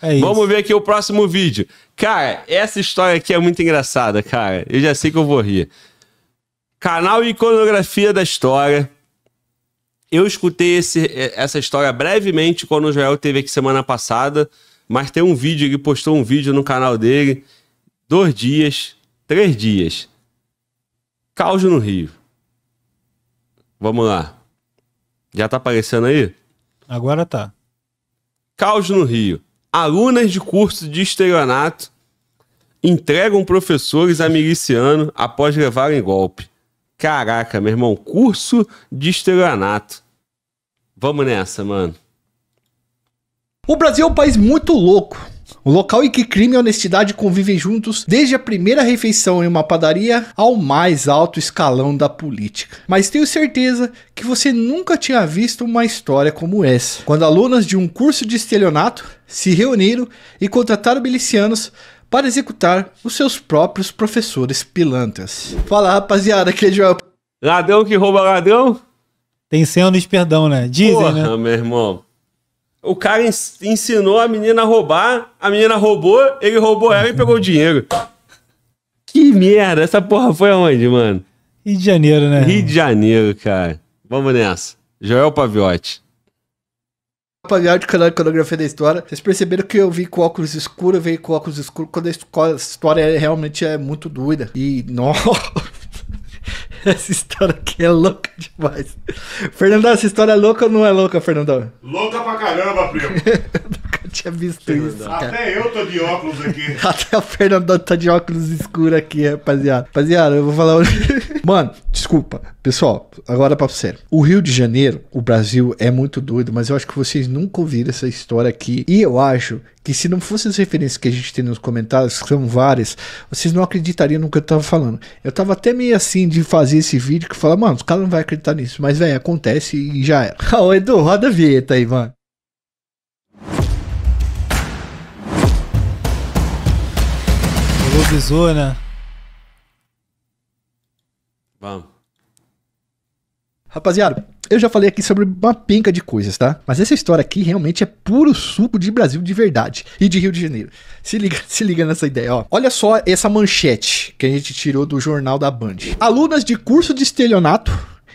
É Vamos ver aqui o próximo vídeo. Cara, essa história aqui é muito engraçada, cara. Eu já sei que eu vou rir. Canal Iconografia da História. Eu escutei esse, eh, essa história brevemente quando o Joel teve aqui semana passada, mas tem um vídeo, ele postou um vídeo no canal dele. Dois dias, três dias. Caos no Rio. Vamos lá. Já tá aparecendo aí? Agora tá. Caos no Rio alunas de curso de estelionato entregam professores a miliciano após levarem golpe. Caraca, meu irmão, curso de estelionato. Vamos nessa, mano. O Brasil é um país muito louco. O local em que crime e honestidade convivem juntos, desde a primeira refeição em uma padaria ao mais alto escalão da política. Mas tenho certeza que você nunca tinha visto uma história como essa, quando alunas de um curso de estelionato se reuniram e contrataram milicianos para executar os seus próprios professores pilantras. Fala rapaziada, que é Ladrão que rouba ladrão? Tem senha de perdão, né? Dizem, Porra, né? meu irmão. O cara ensinou a menina a roubar, a menina roubou, ele roubou ela e pegou o dinheiro. Que merda, essa porra foi aonde, mano? Rio de Janeiro, né? Rio de Janeiro, cara. Vamos nessa. Joel Paviotti. Pagar de canal de coreografia da história. Vocês perceberam que eu vim com óculos escuros, eu vim com óculos escuros quando a história é, realmente é muito doida. E, nossa. Essa história aqui é louca demais. Fernandão, essa história é louca ou não é louca, Fernandão? Louca pra caramba, primo. tinha visto isso, cara. Até eu tô de óculos aqui. Até o Fernando tá de óculos escuro aqui, rapaziada. Rapaziada, eu vou falar... Mano, desculpa. Pessoal, agora é pra sério. O Rio de Janeiro, o Brasil é muito doido, mas eu acho que vocês nunca ouviram essa história aqui. E eu acho que se não fossem as referências que a gente tem nos comentários, que são várias, vocês não acreditariam no que eu tava falando. Eu tava até meio assim de fazer esse vídeo que fala, mano, os caras não vão acreditar nisso. Mas, velho, acontece e já era. Ô, Edu, roda a vinheta aí, mano. improvisou, né? Vamos. Rapaziada, eu já falei aqui sobre uma penca de coisas, tá? Mas essa história aqui realmente é puro suco de Brasil de verdade e de Rio de Janeiro. Se liga, se liga nessa ideia, ó. Olha só essa manchete que a gente tirou do jornal da Band. Alunas de curso de estelionato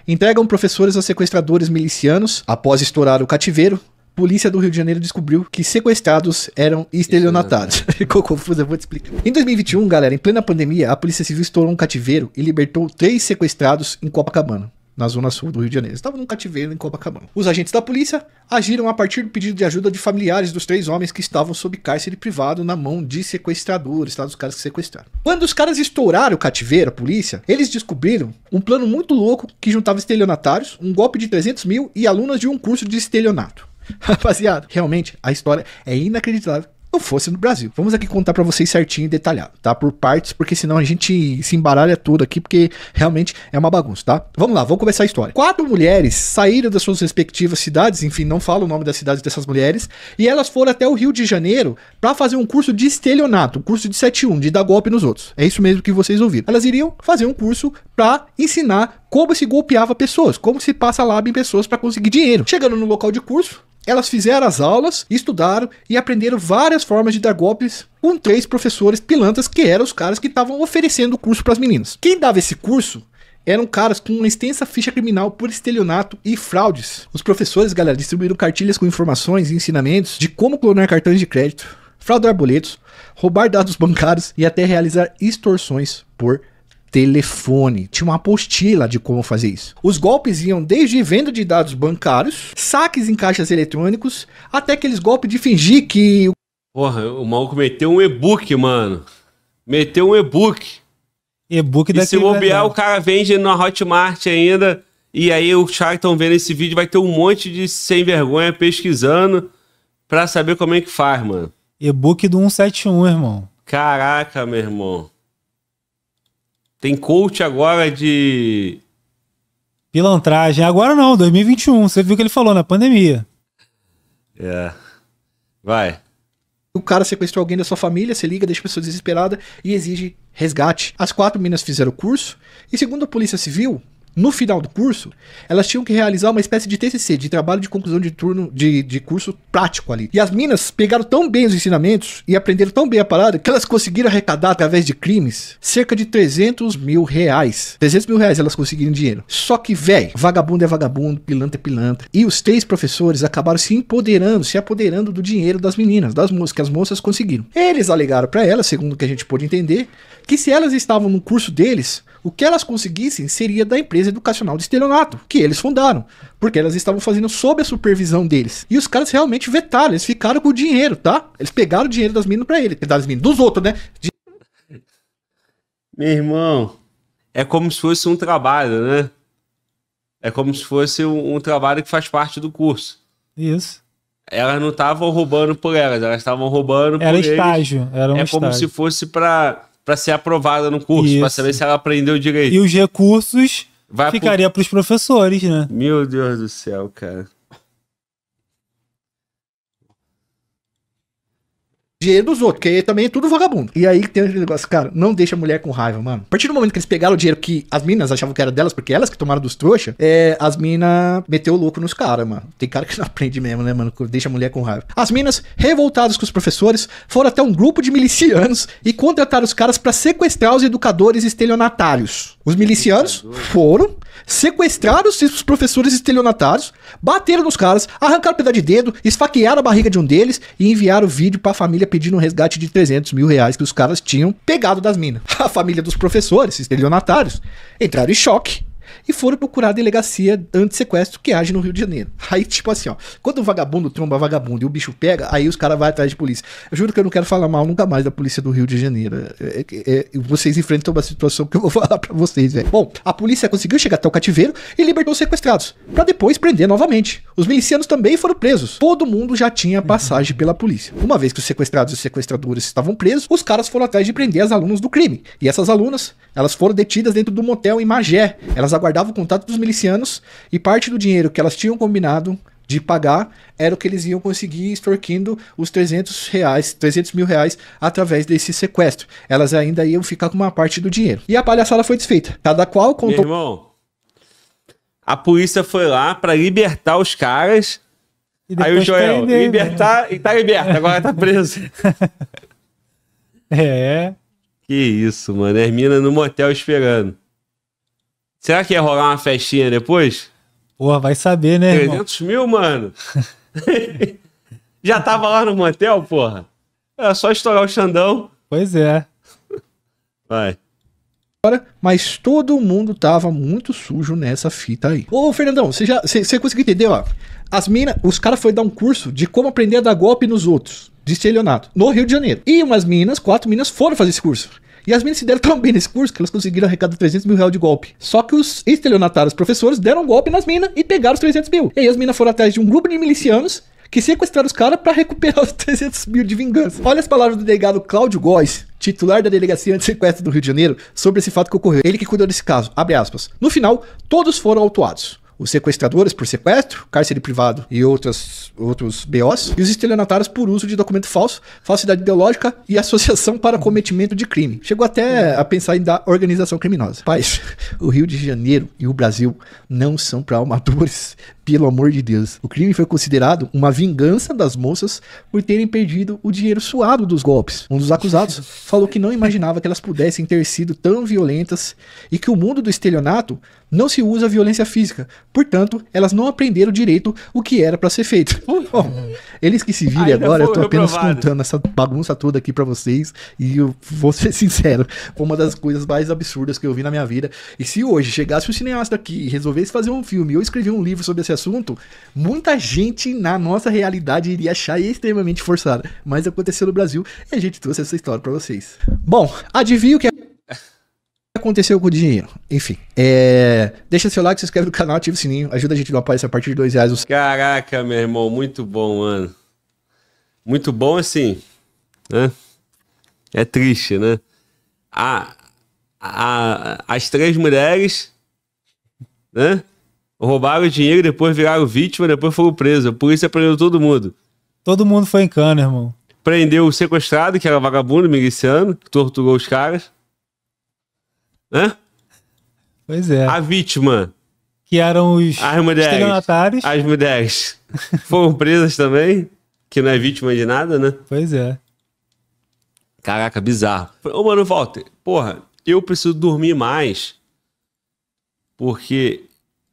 entregam professores a sequestradores milicianos após estourar o cativeiro polícia do Rio de Janeiro descobriu que sequestrados eram é estelionatários. Ficou confuso, eu vou te explicar. Em 2021, galera, em plena pandemia, a Polícia Civil estourou um cativeiro e libertou três sequestrados em Copacabana na zona sul do Rio de Janeiro. Estava num cativeiro em Copacabana. Os agentes da polícia agiram a partir do pedido de ajuda de familiares dos três homens que estavam sob cárcere privado na mão de sequestradores, tá? Dos caras que sequestraram. Quando os caras estouraram o cativeiro, a polícia, eles descobriram um plano muito louco que juntava estelionatários, um golpe de 300 mil e alunas de um curso de estelionato. Rapaziada, realmente a história é inacreditável não fosse no Brasil. Vamos aqui contar para vocês certinho e detalhado, tá? Por partes, porque senão a gente se embaralha tudo aqui, porque realmente é uma bagunça, tá? Vamos lá, vamos começar a história. Quatro mulheres saíram das suas respectivas cidades, enfim, não falo o nome das cidades dessas mulheres, e elas foram até o Rio de Janeiro para fazer um curso de estelionato, um curso de 7-1, de dar golpe nos outros. É isso mesmo que vocês ouviram. Elas iriam fazer um curso para ensinar como se golpeava pessoas, como se passa lá em pessoas para conseguir dinheiro. Chegando no local de curso, elas fizeram as aulas, estudaram e aprenderam várias formas de dar golpes com três professores pilantras que eram os caras que estavam oferecendo o curso para as meninas. Quem dava esse curso eram caras com uma extensa ficha criminal por estelionato e fraudes. Os professores, galera, distribuíram cartilhas com informações e ensinamentos de como clonar cartões de crédito, fraudar boletos, roubar dados bancários e até realizar extorsões por telefone. Tinha uma apostila de como fazer isso. Os golpes iam desde venda de dados bancários, saques em caixas eletrônicos, até aqueles golpes de fingir que. Porra, o maluco meteu um e-book, mano. Meteu um e-book. E-book da E se é bobear, o cara vende na Hotmart ainda. E aí o caras estão vendo esse vídeo, vai ter um monte de sem vergonha pesquisando pra saber como é que faz, mano. E-book do 171, irmão. Caraca, meu irmão. Tem coach agora de. Pilantragem. Agora não, 2021. Você viu o que ele falou na pandemia. É. Vai. O cara sequestrou alguém da sua família, se liga, deixa a pessoa desesperada e exige resgate. As quatro meninas fizeram o curso e, segundo a Polícia Civil, no final do curso, elas tinham que realizar uma espécie de TCC, de trabalho de conclusão de turno de, de curso prático ali. E as minas pegaram tão bem os ensinamentos e aprenderam tão bem a parada que elas conseguiram arrecadar, através de crimes, cerca de 300 mil reais. 300 mil reais elas conseguiram dinheiro. Só que, velho, vagabundo é vagabundo, pilantra é pilantra. E os três professores acabaram se empoderando, se apoderando do dinheiro das meninas, das moças, que as moças conseguiram. Eles alegaram para elas, segundo o que a gente pôde entender, que se elas estavam no curso deles, o que elas conseguissem seria da empresa empresa educacional de estelionato, que eles fundaram, porque elas estavam fazendo sob a supervisão deles. E os caras realmente vetaram, eles ficaram com o dinheiro, tá? Eles pegaram o dinheiro das minas para eles, das minas, dos outros, né? De... Meu irmão, é como se fosse um trabalho, né? É como se fosse um, um trabalho que faz parte do curso. Isso. Elas não estavam roubando por elas, elas estavam roubando era por estágio, eles. Era um é estágio. É como se fosse para para ser aprovada no curso, para saber se ela aprendeu direito. E os recursos Vai Ficaria pro... pros professores, né? Meu Deus do céu, cara. dinheiro dos outros, porque também é tudo vagabundo. E aí tem aquele negócio, cara, não deixa a mulher com raiva, mano. A partir do momento que eles pegaram o dinheiro que as minas achavam que era delas, porque elas que tomaram dos trouxas, é, as minas meteu o louco nos caras, mano. Tem cara que não aprende mesmo, né, mano? Deixa a mulher com raiva. As minas, revoltadas com os professores, foram até um grupo de milicianos e contrataram os caras para sequestrar os educadores estelionatários. Os milicianos foram, sequestraram os professores estelionatários, bateram nos caras, arrancaram o pedaço de dedo, esfaquearam a barriga de um deles e enviaram o vídeo para a família pedindo um resgate de 300 mil reais que os caras tinham pegado das minas. A família dos professores estelionatários entraram em choque e foram procurar a delegacia anti-sequestro que age no Rio de Janeiro. Aí, tipo assim, ó, quando o vagabundo tromba vagabundo e o bicho pega, aí os caras vão atrás de polícia. Eu juro que eu não quero falar mal nunca mais da polícia do Rio de Janeiro. É, é, é, é vocês enfrentam uma situação que eu vou falar para vocês, velho. Bom, a polícia conseguiu chegar até o cativeiro e libertou os sequestrados, para depois prender novamente. Os milicianos também foram presos. Todo mundo já tinha passagem pela polícia. Uma vez que os sequestrados e os sequestradores estavam presos, os caras foram atrás de prender as alunas do crime. E essas alunas, elas foram detidas dentro do motel em Magé. Elas aguardavam o contato dos milicianos e parte do dinheiro que elas tinham combinado de pagar era o que eles iam conseguir extorquindo os 300 reais, 300 mil reais através desse sequestro. Elas ainda iam ficar com uma parte do dinheiro. E a palhaçada foi desfeita. Cada qual contou. Meu irmão, a polícia foi lá para libertar os caras. Aí o Joel, né? libertar e tá liberto, agora tá preso. é. Que isso, mano. Hermina no motel esperando. Será que ia rolar uma festinha depois? Porra, vai saber, né? 300 irmão? mil, mano. Já tava lá no motel, porra. Era é só estourar o Xandão. Pois é. Vai. Mas todo mundo tava muito sujo nessa fita aí. Ô, Fernandão, você já você conseguiu entender, ó? As minas, os caras foram dar um curso de como aprender a dar golpe nos outros, de estelionato, no Rio de Janeiro. E umas minas, quatro minas, foram fazer esse curso. E as meninas se deram tão bem nesse curso que elas conseguiram arrecadar 300 mil reais de golpe. Só que os estelionatários professores deram um golpe nas minas e pegaram os 300 mil. E aí as minas foram atrás de um grupo de milicianos que sequestraram os caras para recuperar os 300 mil de vingança. Olha as palavras do delegado Cláudio Góes, titular da Delegacia sequestro do Rio de Janeiro, sobre esse fato que ocorreu. Ele que cuidou desse caso. Abre aspas. No final, todos foram autuados os sequestradores por sequestro, cárcere privado e outras, outros BOs, e os estelionatários por uso de documento falso, falsidade ideológica e associação para cometimento de crime. Chegou até a pensar em dar organização criminosa. Paz, o Rio de Janeiro e o Brasil não são para amadores, pelo amor de Deus. O crime foi considerado uma vingança das moças por terem perdido o dinheiro suado dos golpes. Um dos acusados falou que não imaginava que elas pudessem ter sido tão violentas e que o mundo do estelionato não se usa violência física. Portanto, elas não aprenderam direito o que era para ser feito. Bom, eles que se virem agora, eu tô apenas reprovado. contando essa bagunça toda aqui para vocês e eu vou ser sincero, foi uma das coisas mais absurdas que eu vi na minha vida. E se hoje chegasse um cineasta aqui e resolvesse fazer um filme ou escrever um livro sobre esse assunto, muita gente na nossa realidade iria achar extremamente forçada. Mas aconteceu no Brasil e a gente trouxe essa história para vocês. Bom, adivinha o que é aconteceu com o dinheiro? Enfim, é... deixa seu like, se inscreve no canal, ativa o sininho, ajuda a gente no apoia a partir de dois reais. Os... Caraca, meu irmão, muito bom, mano. Muito bom, assim, né? É triste, né? A, a, as três mulheres, né? Roubaram o dinheiro, depois viraram vítima, depois foram presas. Por isso, prendeu todo mundo. Todo mundo foi em cana, irmão. Prendeu o sequestrado, que era vagabundo, miliciano, que torturou os caras né? Pois é. A vítima. Que eram os as mulheres, As mulheres foram presas também, que não é vítima de nada, né? Pois é. Caraca, bizarro. Ô, mano, Walter, porra, eu preciso dormir mais. Porque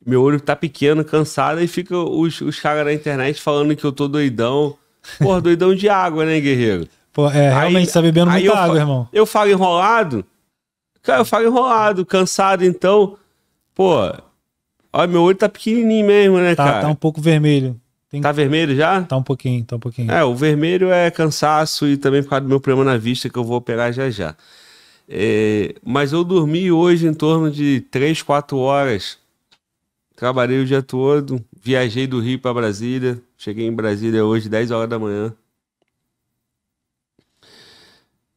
meu olho tá pequeno, cansado, e fica os, os caras na internet falando que eu tô doidão. Porra, doidão de água, né, guerreiro? Pô, é, realmente aí, tá bebendo muita água, irmão. Eu falo enrolado, Cara, eu falo enrolado, cansado, então. Pô, olha, meu olho tá pequenininho mesmo, né, tá, cara? Tá um pouco vermelho. Tem tá vermelho já? Tá um pouquinho, tá um pouquinho. É, o vermelho é cansaço e também por causa do meu problema na vista que eu vou operar já já. É... Mas eu dormi hoje em torno de 3, 4 horas. Trabalhei o dia todo, viajei do Rio para Brasília. Cheguei em Brasília hoje, 10 horas da manhã.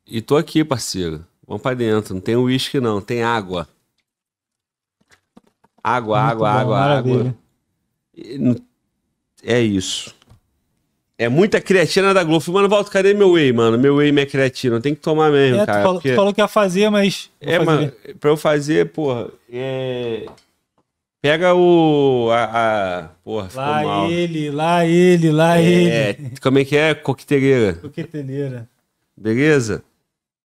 E tô aqui, parceiro. Vamos pra dentro. Não tem uísque, não. Tem água. Água, Muito água, bom, água, maravilha. água. É isso. É muita creatina da Globo. Mano, volta, cadê meu whey, mano? Meu whey, minha creatina. Tem que tomar mesmo, é, cara. Tu falou, porque... tu falou, que ia fazer, mas... é, fazer. mano, pra eu fazer, porra, é... Pega o... A, a... Porra, ficou lá mal. Lá ele, lá ele, lá é... ele. Como é que é? Coqueteleira. Coqueteleira. Beleza?